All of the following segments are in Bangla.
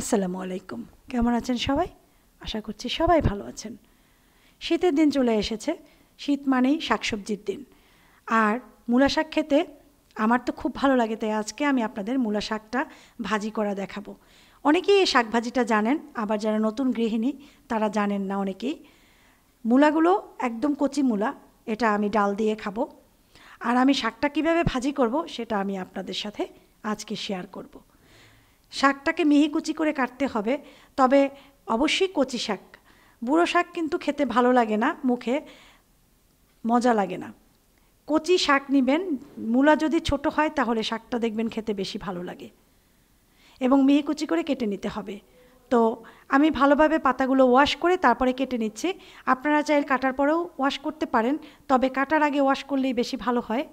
আসসালামু আলাইকুম কেমন আছেন সবাই আশা করছি সবাই ভালো আছেন শীতের দিন চলে এসেছে শীত মানেই শাকসবজির দিন আর মূলা শাক খেতে আমার তো খুব ভালো লাগে তাই আজকে আমি আপনাদের মূলা শাকটা ভাজি করা দেখাবো অনেকেই এই শাক ভাজিটা জানেন আবার যারা নতুন গৃহিণী তারা জানেন না অনেকেই মূলাগুলো একদম কচি মূলা এটা আমি ডাল দিয়ে খাবো আর আমি শাকটা কিভাবে ভাজি করব সেটা আমি আপনাদের সাথে আজকে শেয়ার করবো শাকটাকে মিহি কুচি করে কাটতে হবে তবে অবশ্যই কচি শাক বুড়ো শাক কিন্তু খেতে ভালো লাগে না মুখে মজা লাগে না কচি শাক নেবেন মূলা যদি ছোট হয় তাহলে শাকটা দেখবেন খেতে বেশি ভালো লাগে এবং মিহি কুচি করে কেটে নিতে হবে তো আমি ভালোভাবে পাতাগুলো ওয়াশ করে তারপরে কেটে নিচ্ছি আপনারা চাইলে কাটার পরেও ওয়াশ করতে পারেন তবে কাটার আগে ওয়াশ করলেই বেশি ভালো হয়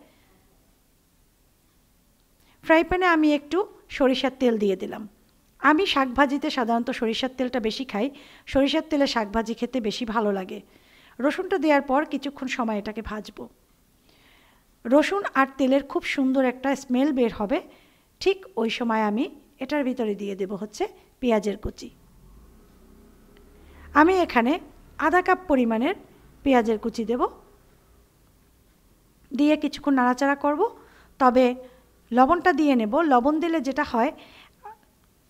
ফ্রাই প্যানে আমি একটু সরিষার তেল দিয়ে দিলাম আমি শাকভাজিতে সাধারণত সরিষার তেলটা বেশি খাই সরিষার তেলে শাকভাজি খেতে বেশি ভালো লাগে রসুনটা দেওয়ার পর কিছুক্ষণ সময় এটাকে ভাজবো রসুন আর তেলের খুব সুন্দর একটা স্মেল বের হবে ঠিক ওই সময় আমি এটার ভিতরে দিয়ে দেব হচ্ছে পেঁয়াজের কুচি আমি এখানে আধা কাপ পরিমাণের পেঁয়াজের কুচি দেব দিয়ে কিছুক্ষণ নাড়াচাড়া করব তবে লবণটা দিয়ে নেব লবণ দিলে যেটা হয়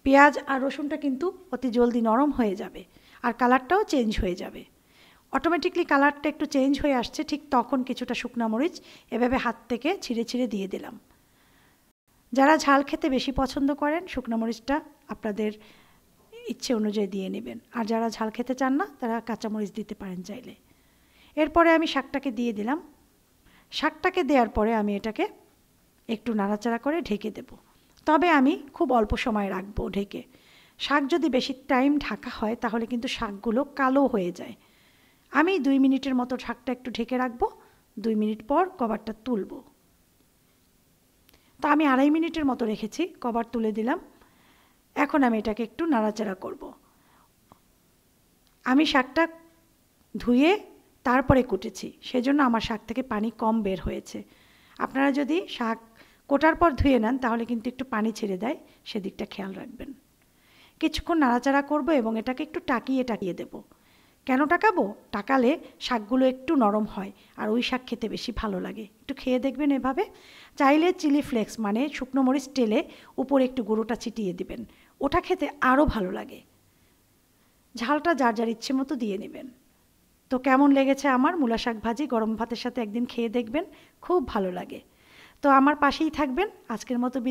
পেঁয়াজ আর রসুনটা কিন্তু অতি জলদি নরম হয়ে যাবে আর কালারটাও চেঞ্জ হয়ে যাবে অটোমেটিকলি কালারটা একটু চেঞ্জ হয়ে আসছে ঠিক তখন কিছুটা শুকনা মরিচ এভাবে হাত থেকে ছিঁড়ে ছিঁড়ে দিয়ে দিলাম যারা ঝাল খেতে বেশি পছন্দ করেন শুকনা মরিচটা আপনাদের ইচ্ছে অনুযায়ী দিয়ে নেবেন আর যারা ঝাল খেতে চান না তারা কাঁচামরিচ দিতে পারেন চাইলে এরপরে আমি শাকটাকে দিয়ে দিলাম শাকটাকে দেওয়ার পরে আমি এটাকে একটু নাড়াচাড়া করে ঢেকে দেব তবে আমি খুব অল্প সময় রাখবো ঢেকে শাক যদি বেশি টাইম ঢাকা হয় তাহলে কিন্তু শাকগুলো কালো হয়ে যায় আমি দুই মিনিটের মতো শাকটা একটু ঢেকে রাখবো দুই মিনিট পর কভারটা তুলব তা আমি আড়াই মিনিটের মতো রেখেছি কভার তুলে দিলাম এখন আমি এটাকে একটু নাড়াচাড়া করব। আমি শাকটা ধুয়ে তারপরে কুটেছি সেজন্য আমার শাক থেকে পানি কম বের হয়েছে আপনারা যদি শাক কোটার পর ধুয়ে নেন তাহলে কিন্তু একটু পানি ছেড়ে দেয় সেদিকটা খেয়াল রাখবেন কিছুক্ষণ নাড়াচাড়া করব এবং এটাকে একটু টাকিয়ে টাকিয়ে দেব কেন টাকাবো টাকালে শাকগুলো একটু নরম হয় আর ওই শাক খেতে বেশি ভালো লাগে একটু খেয়ে দেখবেন এভাবে চাইলে চিলি ফ্লেক্স মানে শুকনো মরিচ টেলে উপরে একটু গুঁড়োটা ছিটিয়ে দিবেন ওটা খেতে আরও ভালো লাগে ঝালটা যার যার ইচ্ছে মতো দিয়ে নেবেন তো কেমন লেগেছে আমার মূলা শাক ভাজি গরম ভাতের সাথে একদিন খেয়ে দেখবেন খুব ভালো লাগে তো আমার পাশেই থাকবেন আজকের মতো